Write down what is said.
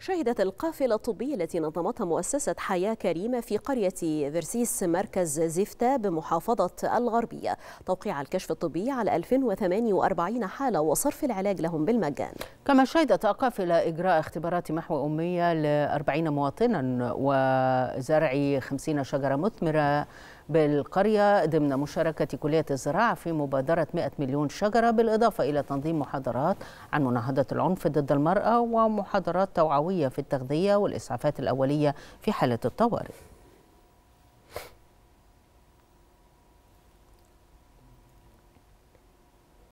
شهدت القافلة الطبية التي نظمتها مؤسسة حياة كريمة في قرية فيرسيس مركز زفتة بمحافظة الغربية توقيع الكشف الطبي على 2048 حالة وصرف العلاج لهم بالمجان كما شهدت القافلة إجراء اختبارات محو أمية ل 40 مواطنا وزرع 50 شجرة مثمرة بالقرية ضمن مشاركة كلية الزراعة في مبادرة 100 مليون شجرة بالإضافة إلى تنظيم محاضرات عن مناهضة العنف ضد المرأة ومحاضرات توعوية في التغذية والإسعافات الأولية في حالة الطوارئ